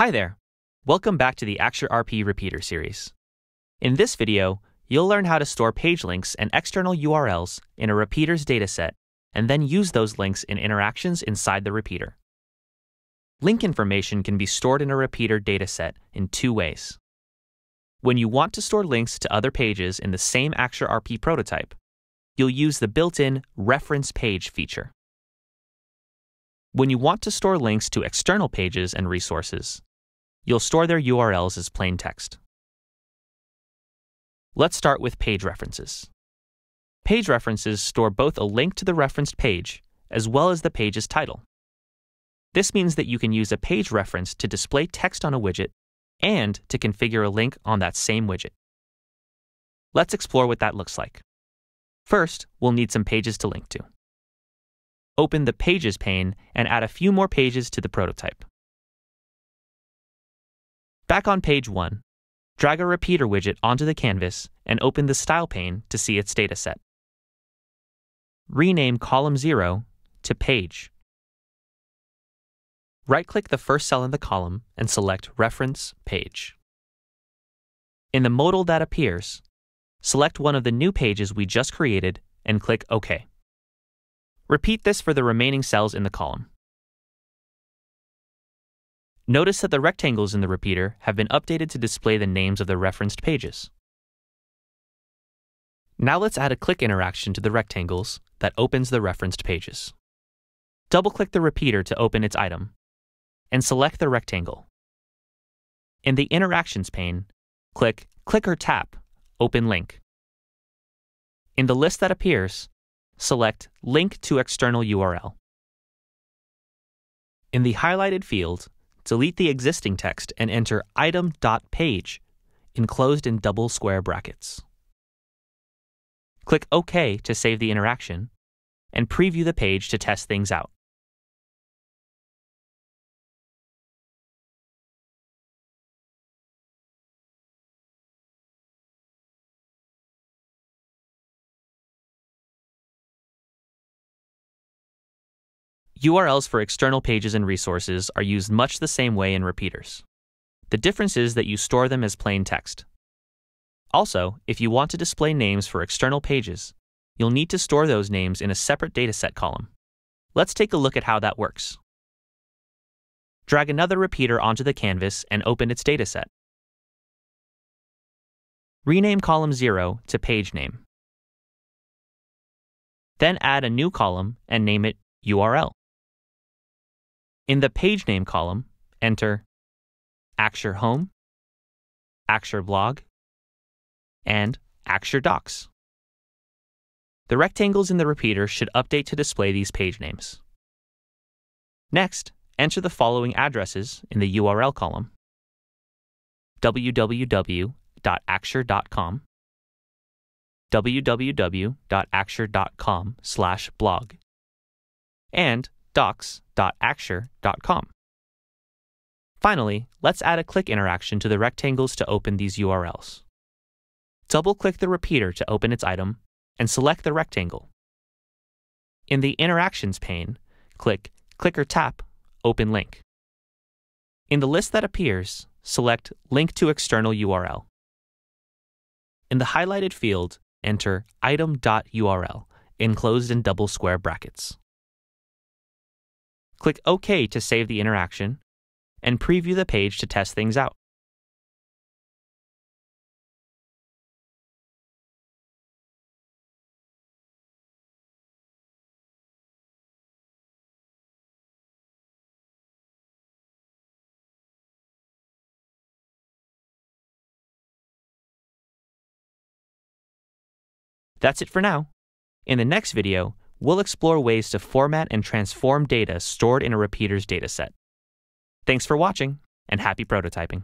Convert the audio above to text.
Hi there! Welcome back to the Axure RP Repeater series. In this video, you'll learn how to store page links and external URLs in a repeater's dataset and then use those links in interactions inside the repeater. Link information can be stored in a repeater dataset in two ways. When you want to store links to other pages in the same Axure RP prototype, you'll use the built-in Reference Page feature. When you want to store links to external pages and resources, You'll store their URLs as plain text. Let's start with page references. Page references store both a link to the referenced page as well as the page's title. This means that you can use a page reference to display text on a widget and to configure a link on that same widget. Let's explore what that looks like. First, we'll need some pages to link to. Open the Pages pane and add a few more pages to the prototype. Back on page 1, drag a repeater widget onto the canvas and open the style pane to see its dataset. Rename column 0 to page. Right-click the first cell in the column and select Reference Page. In the modal that appears, select one of the new pages we just created and click OK. Repeat this for the remaining cells in the column. Notice that the rectangles in the repeater have been updated to display the names of the referenced pages. Now let's add a click interaction to the rectangles that opens the referenced pages. Double-click the repeater to open its item, and select the rectangle. In the Interactions pane, click Click or Tap Open Link. In the list that appears, select Link to External URL. In the highlighted field, delete the existing text and enter item.page enclosed in double square brackets. Click OK to save the interaction and preview the page to test things out. URLs for external pages and resources are used much the same way in repeaters. The difference is that you store them as plain text. Also, if you want to display names for external pages, you'll need to store those names in a separate dataset column. Let's take a look at how that works. Drag another repeater onto the canvas and open its dataset. Rename column 0 to page name. Then add a new column and name it URL. In the page name column, enter Axure Home, Axure Blog, and Axure Docs. The rectangles in the repeater should update to display these page names. Next, enter the following addresses in the URL column www.axure.com www.axure.com slash blog and docs.axure.com. Finally, let's add a click interaction to the rectangles to open these URLs. Double-click the repeater to open its item, and select the rectangle. In the Interactions pane, click Click or Tap Open Link. In the list that appears, select Link to External URL. In the highlighted field, enter item.url, enclosed in double square brackets. Click OK to save the interaction and preview the page to test things out. That's it for now. In the next video, we'll explore ways to format and transform data stored in a repeater's dataset. Thanks for watching, and happy prototyping.